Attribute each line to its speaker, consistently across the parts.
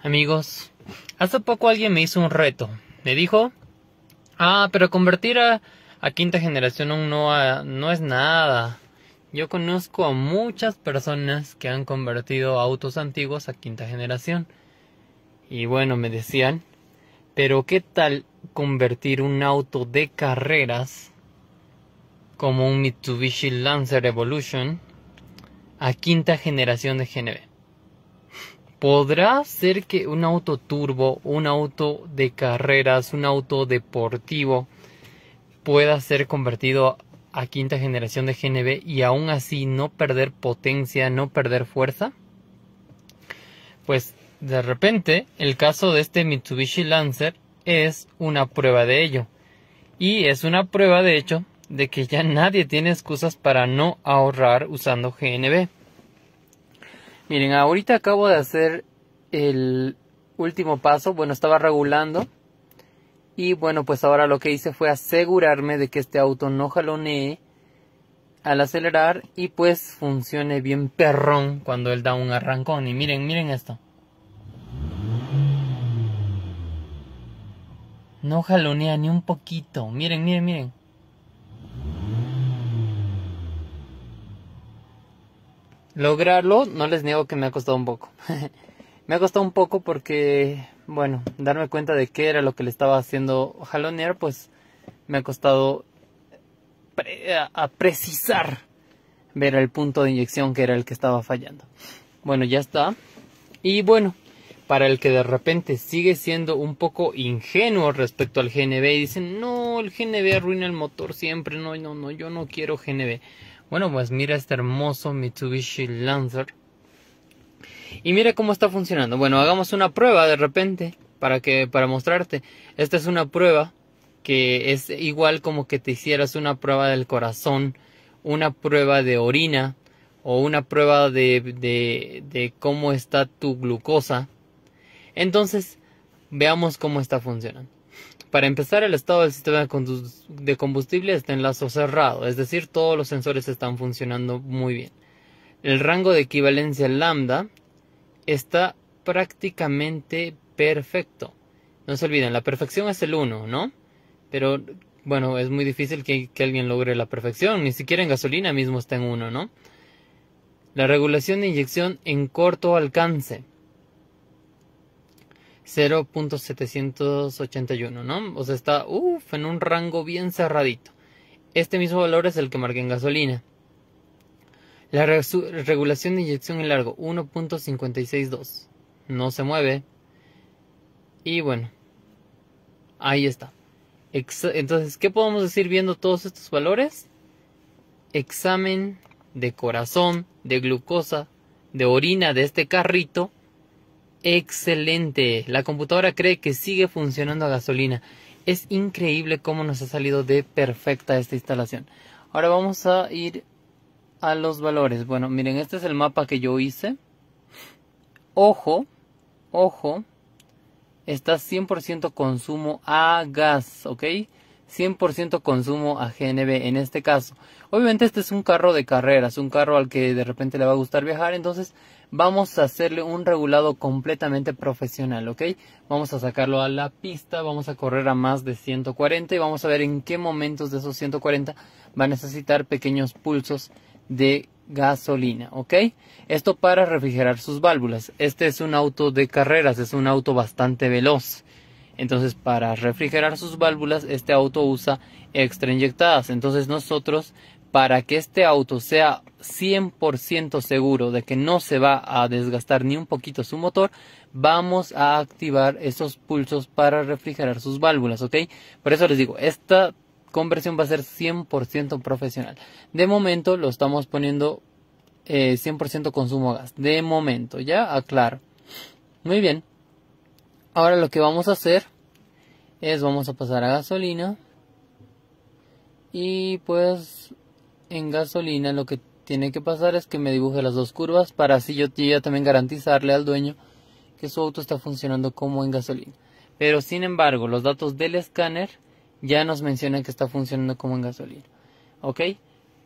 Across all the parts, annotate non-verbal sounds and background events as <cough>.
Speaker 1: Amigos, hace poco alguien me hizo un reto. Me dijo, ah, pero convertir a, quinta generación a no, no es nada. Yo conozco a muchas personas que han convertido autos antiguos a quinta generación. Y bueno, me decían, pero ¿qué tal convertir un auto de carreras como un Mitsubishi Lancer Evolution a quinta generación de GNV? podrá ser que un auto turbo, un auto de carreras, un auto deportivo pueda ser convertido a quinta generación de GNB y aún así no perder potencia, no perder fuerza? Pues de repente el caso de este Mitsubishi Lancer es una prueba de ello. Y es una prueba de hecho de que ya nadie tiene excusas para no ahorrar usando GNB. Miren, ahorita acabo de hacer el último paso. Bueno, estaba regulando. Y bueno, pues ahora lo que hice fue asegurarme de que este auto no jalonee al acelerar y pues funcione bien perrón cuando él da un arrancón. Y miren, miren esto. No jalonea ni un poquito. Miren, miren, miren. lograrlo, no les niego que me ha costado un poco. <laughs> me ha costado un poco porque, bueno, darme cuenta de qué era lo que le estaba haciendo jalonear, pues me ha costado a precisar ver el punto de inyección que era el que estaba fallando. Bueno, ya está. Y bueno, para el que de repente sigue siendo un poco ingenuo respecto al GNB y dicen, no, el GNB arruina el motor siempre, no, no, no, yo no quiero GNB. Bueno, pues mira este hermoso Mitsubishi Lancer. Y mira cómo está funcionando. Bueno, hagamos una prueba de repente para que para mostrarte. Esta es una prueba que es igual como que te hicieras una prueba del corazón, una prueba de orina o una prueba de, de, de cómo está tu glucosa. Entonces, veamos cómo está funcionando. Para empezar, el estado del sistema de combustible está en lazo cerrado, es decir, todos los sensores están funcionando muy bien. El rango de equivalencia lambda está prácticamente perfecto. No se olviden, la perfección es el 1, ¿no? Pero bueno, es muy difícil que, alguien logre la perfección, ni siquiera en gasolina mismo está en 1, ¿no? La regulación de inyección en corto alcance. 0.781, ¿no? O sea, está uff, en un rango bien cerradito. Este mismo valor es el que marqué en gasolina. La regulación de inyección en largo, 1.562. No se mueve. Y bueno, ahí está. Entonces, ¿qué podemos decir viendo todos estos valores? Examen de corazón, de glucosa, de orina de este carrito Excelente. La computadora cree que sigue funcionando a gasolina. Es increíble cómo nos ha salido de perfecta esta instalación. Ahora vamos a ir a los valores. Bueno, miren, este es el mapa que yo hice. Ojo, ojo, está 100% consumo a gas, ¿ok? 100% consumo a GNB en este caso. Obviamente este es un carro de carreras, un carro al que de repente le va a gustar viajar, entonces vamos a hacerle un regulado completamente profesional, ¿ok? Vamos a sacarlo a la pista, vamos a correr a más de 140 y vamos a ver en qué momentos de esos 140 va a necesitar pequeños pulsos de gasolina, ¿ok? Esto para refrigerar sus válvulas. Este es un auto de carreras, es un auto bastante veloz. Entonces, para refrigerar sus válvulas, este auto usa extra inyectadas. Entonces, nosotros, para que este auto sea 100% seguro de que no se va a desgastar ni un poquito su motor, vamos a activar esos pulsos para refrigerar sus válvulas, ¿ok? Por eso les digo, esta conversión va a ser 100% profesional. De momento, lo estamos poniendo 100% eh, consumo gas. De momento, ya aclaro. Muy bien. Ahora lo que vamos a hacer es vamos a pasar a gasolina y pues en gasolina lo que tiene que pasar es que me dibuje las dos curvas para así yo, también garantizarle al dueño que su auto está funcionando como en gasolina. Pero sin embargo, los datos del escáner ya nos mencionan que está funcionando como en gasolina. ¿Ok?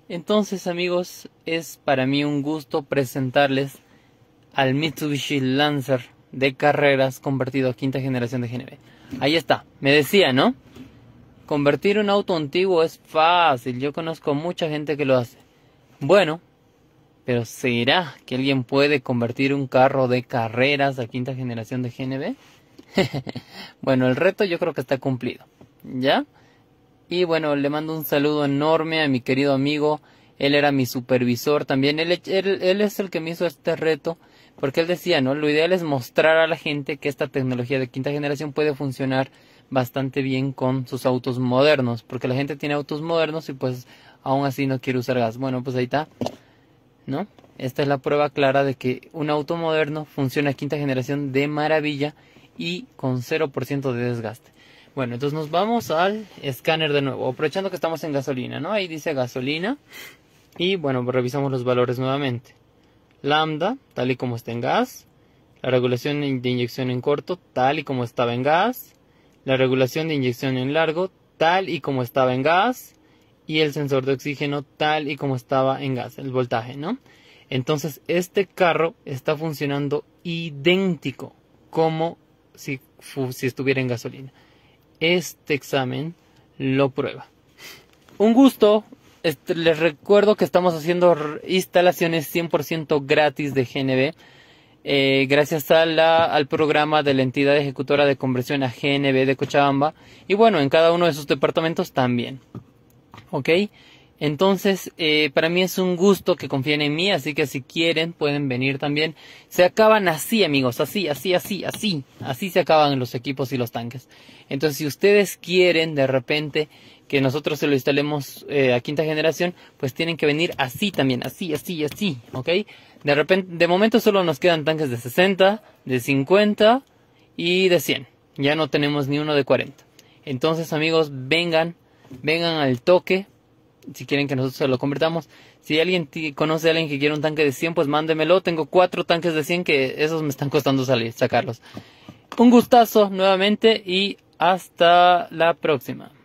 Speaker 1: Entonces amigos, es para mí un gusto presentarles al Mitsubishi Lancer de carreras convertido a quinta generación de GNB. Ahí está, me decía, ¿no? Convertir un auto antiguo es fácil, yo conozco mucha gente que lo hace. Bueno, pero ¿será que alguien puede convertir un carro de carreras a quinta generación de GNB? <laughs> bueno, el reto yo creo que está cumplido, ¿ya? Y bueno, le mando un saludo enorme a mi querido amigo, él era mi supervisor también, él, él, él es el que me hizo este reto porque él decía, ¿no? Lo ideal es mostrar a la gente que esta tecnología de quinta generación puede funcionar bastante bien con sus autos modernos, porque la gente tiene autos modernos y pues aún así no quiere usar gas. Bueno, pues ahí está, ¿no? Esta es la prueba clara de que un auto moderno funciona a quinta generación de maravilla y con 0% de desgaste. Bueno, entonces nos vamos al escáner de nuevo, aprovechando que estamos en gasolina, ¿no? Ahí dice gasolina y bueno, revisamos los valores nuevamente lambda, tal y como está en gas, la regulación de inyección en corto, tal y como estaba en gas, la regulación de inyección en largo, tal y como estaba en gas, y el sensor de oxígeno, tal y como estaba en gas, el voltaje, ¿no? Entonces, este carro está funcionando idéntico como si, si estuviera en gasolina. Este examen lo prueba. Un gusto, este, les recuerdo que estamos haciendo instalaciones 100% gratis de GNB. Eh, gracias al programa de la entidad ejecutora de conversión a GNB de Cochabamba y bueno, en cada uno de sus departamentos también. ¿Ok? Entonces, eh, para mí es un gusto que confíen en mí, así que si quieren pueden venir también. Se acaban así, amigos, así, así, así, así. Así se acaban los equipos y los tanques. Entonces, si ustedes quieren de repente que nosotros se lo instalemos eh, a quinta generación, pues tienen que venir así también, así, así, así, ¿ok? De repente, de momento solo nos quedan tanques de 60, de 50 y de 100. Ya no tenemos ni uno de 40. Entonces, amigos, vengan, vengan al toque. Si quieren que nosotros se lo convertamos. Si alguien conoce a alguien que quiere un tanque de 100, pues mándemelo. Tengo cuatro tanques de 100 que esos me están costando salir, sacarlos. Un gustazo nuevamente y hasta la próxima.